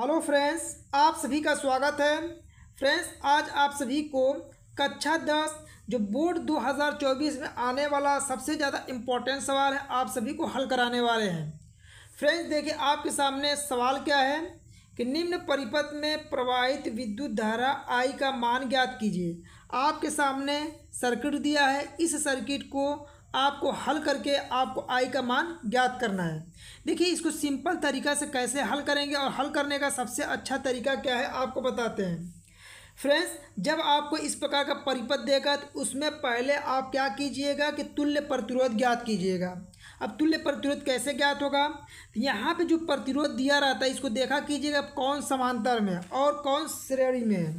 hello friends आप सभी का स्वागत है फ्रेंड्स आज आप सभी को कक्षा दस जो बोर्ड 2024 में आने वाला सबसे ज़्यादा इम्पोर्टेंट सवाल है आप सभी को हल कराने वाले हैं फ्रेंड्स देखिए आपके सामने सवाल क्या है कि निम्न परिपथ में प्रवाहित विद्युत धारा आई का मान ज्ञात कीजिए आपके सामने सर्किट दिया है इस सर्किट को आपको हल करके आपको आई का मान ज्ञात करना है देखिए इसको सिंपल तरीका से कैसे हल करेंगे और हल करने का सबसे अच्छा तरीका क्या है आपको बताते हैं फ्रेंड्स जब आपको इस प्रकार का परिपथ देगा तो उसमें पहले आप क्या कीजिएगा कि तुल्य प्रतिरोध ज्ञात कीजिएगा अब तुल्य प्रतिरोध कैसे ज्ञात होगा यहाँ पे जो प्रतिरोध दिया रहता है इसको देखा कीजिएगा कौन समांतर में और कौन श्रेणी में है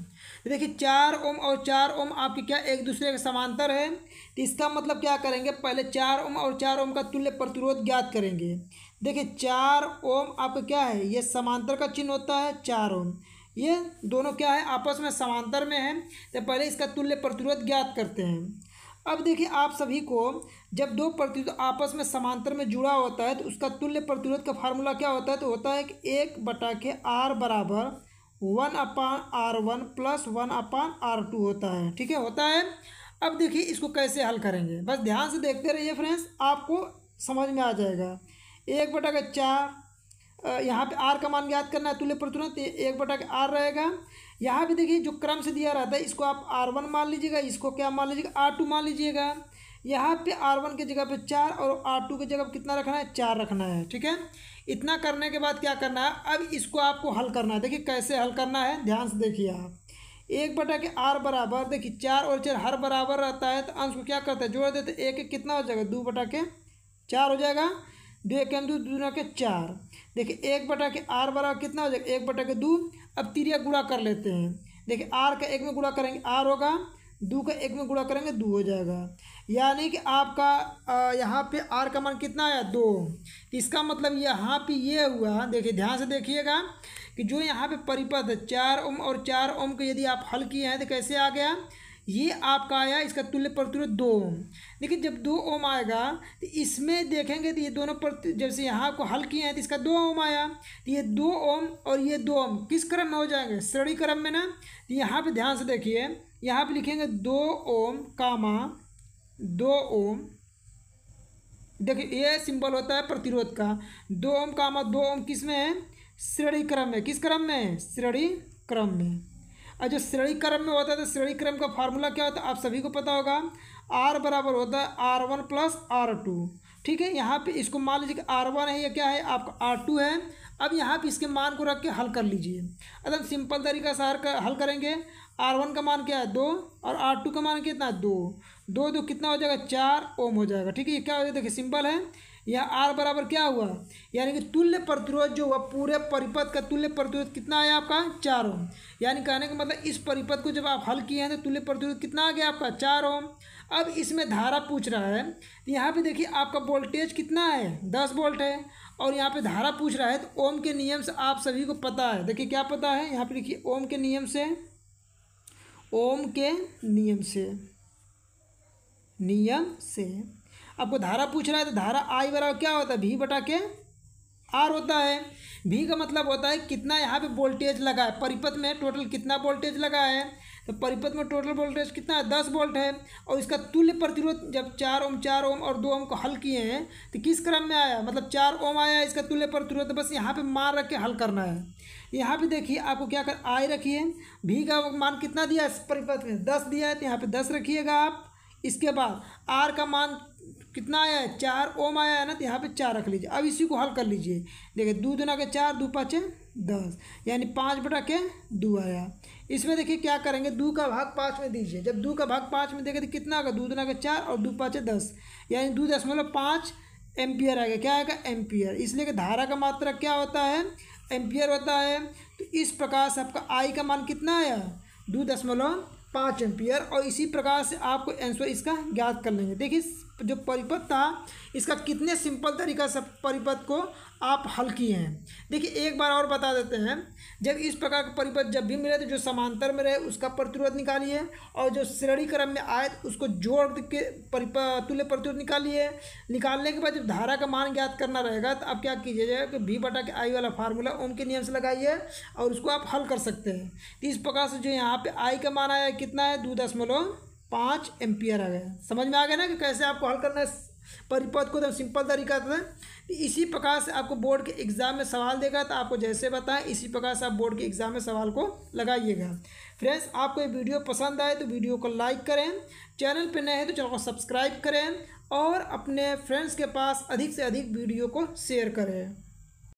देखिए चार ओम और चार ओम आपके क्या एक दूसरे के समांतर है तो इसका मतलब क्या करेंगे पहले चार ओम और चार ओम का तुल्य प्रतिरोध ज्ञात करेंगे देखिए चार ओम आपका क्या है ये समांतर का चिन्ह होता है चार ओम ये दोनों क्या है आपस में समांतर में है तो पहले इसका तुल्य प्रतिरोध ज्ञात करते हैं अब देखिए आप सभी को जब दो प्रतिरोध आपस में समांतर में जुड़ा होता है तो उसका तुल्य प्रतिरोध का फार्मूला क्या होता है तो होता है कि एक बटा के आर बराबर one upon R one plus one upon R two होता है ठीक है होता है अब देखिए इसको कैसे हल करेंगे बस ध्यान से देखते रहिए फ्रेंड्स आपको समझ में आ जाएगा एक बटा का चार यहाँ पे आर का मान याद करना है तुल्य प्रतुरंत एक बटा के आर रहेगा यहाँ पे देखिए जो क्रम से दिया रहता है इसको आप आर वन मान लीजिएगा इसको क्या मान लीजिएगा आर टू मान लीजिएगा यहाँ पे आर वन की जगह पे चार और आर टू की जगह पे कितना रखना है चार रखना है ठीक है इतना करने के बाद क्या करना है अब इसको आपको हल करना है देखिए कैसे हल करना है ध्यान से देखिए आप एक बटा के आर बराबर देखिए चार और चार हर बराबर रहता है तो अंश को क्या करता है जोड़ देते एक एक कितना हो जाएगा दो बटा के चार हो जाएगा दो एक दो दूना के चार देखिए एक बटा के आर बराबर कितना हो जाएगा एक बटा के दो अब तिरिया गुड़ा कर लेते हैं देखिए आर का एक में गुड़ा करेंगे आर होगा दो का एक में गुड़ा करेंगे दो हो जाएगा यानी कि आपका यहाँ पे आर का मान कितना आया दो इसका मतलब यहाँ पे ये हुआ देखिए ध्यान से देखिएगा कि जो यहाँ पे परिपथ चार ओम और चार ओम के यदि आप हल किए हैं तो कैसे आ गया ये आपका आया इसका तुल्य प्रतिरोध दो ओम देखिए जब दो ओम आएगा तो इसमें देखेंगे तो ये दोनों प्रति जैसे यहाँ को हल किए हैं तो इसका दो ओम आया तो ये दो ओम और ये दो ओम किस क्रम में हो जाएंगे श्रेणी क्रम में ना तो यहाँ पे ध्यान से देखिए यहाँ पे लिखेंगे दो ओम कामा दो ओम देखिए ये सिंबल होता है प्रतिरोध का दो ओम कामा दो ओम किस में है श्रेणी क्रम में किस क्रम में है श्रेणी क्रम में और जो श्रेणी क्रम में होता है तो श्रेणी क्रम का फार्मूला क्या होता है आप सभी को पता होगा आर बराबर होता है R one plus R two ठीक है यहाँ पे इसको मान लीजिए कि आर वन है या क्या है आपका आर टू है अब यहाँ पे इसके मान को रख के हल कर लीजिए एकदम सिंपल तरीका से कर, हल करेंगे आर वन का मान क्या है दो और आर टू का मान कितना है दो दो दो कितना हो जाएगा चार ओम हो जाएगा ठीक है ये क्या हो जाएगा देखिए सिंपल है यहाँ आर बराबर क्या हुआ यानी कि तुल्य प्रतिरोध जो हुआ पूरे परिपथ का तुल्य प्रतिरोध कितना आया आपका चार ओम यानी कहने का मतलब इस परिपथ को जब आप हल किए हैं तो तुल्य प्रतिरोध कितना आ गया आपका चार ओम अब इसमें धारा पूछ रहा है तो यहाँ पे देखिए आपका वोल्टेज कितना है दस वोल्ट है और यहाँ पे धारा पूछ रहा है तो ओम के नियम से आप सभी को पता है देखिए क्या पता है यहाँ पे लिखिए ओम के नियम से ओम के नियम से नियम से आपको धारा पूछ रहा है तो धारा आई बराबर क्या होता है भी बटा के आर होता है भी का मतलब होता है कितना यहाँ पे वोल्टेज लगा है परिपथ में टोटल कितना वोल्टेज लगा है तो परिपथ में टोटल वोल्टेज कितना है दस वोल्ट है और इसका तुल्य प्रतिरोध जब चार ओम चार ओम और दो ओम को हल किए हैं तो किस क्रम में आया मतलब चार ओम आया इसका तुल्य प्रतिरोध तो बस यहाँ पे मान रख के हल करना है यहाँ पे देखिए आपको क्या कर आई रखिए भी का मान कितना दिया है परिपथ में दस दिया है तो यहाँ पर दस रखिएगा आप इसके बाद आर का मान कितना आया है चार ओम आया है ना तो यहाँ पे चार रख लीजिए अब इसी को हल कर लीजिए देखिए दो दुना के चार दो पाँचे दस यानी पाँच बटा के दो आया इसमें देखिए क्या करेंगे दो का भाग पाँच में दीजिए जब दो का भाग पाँच में देखें तो कितना आएगा दो दुना के चार और दो पाँचे दस यानी दो दशमलव पाँच एम्पियर आएगा क्या आएगा एम्पियर इसलिए कि धारा का मात्रा क्या होता है एम्पियर होता है तो इस प्रकार से आपका आई का मान कितना आया दो दशमलव पाँच एम्पियर और इसी प्रकार से आपको आंसर इसका ज्ञात कर लेंगे देखिए जो परिपथ था इसका कितने सिंपल तरीका से परिपथ को आप हल किए हैं देखिए एक बार और बता देते हैं जब इस प्रकार का परिपथ जब भी मिले तो जो समांतर में रहे उसका प्रतिरोध निकालिए और जो श्रेणी क्रम में आए उसको जोड़ के परिपतुल्य प्रतिरोध निकालिए निकालने के बाद जब धारा का मान ज्ञात करना रहेगा तो आप क्या कीजिएगा कि भी बटा के आई वाला फार्मूला ओम के नियम से लगाइए और उसको आप हल कर सकते हैं तो इस प्रकार से जो यहाँ पर आई का मान आया कितना है दो दशमलव पाँच एम्पियर आ गया समझ में आ गया ना कि कैसे आपको हल करना है परिपथ को एकदम तो सिंपल तरीका था इसी प्रकार से आपको बोर्ड के एग्ज़ाम में सवाल देगा तो आपको जैसे बताएं इसी प्रकार से आप बोर्ड के एग्ज़ाम में सवाल को लगाइएगा फ्रेंड्स आपको ये वीडियो पसंद आए तो वीडियो को लाइक करें चैनल पर नए हैं तो चैनल को सब्सक्राइब करें और अपने फ्रेंड्स के पास अधिक से अधिक वीडियो को शेयर करें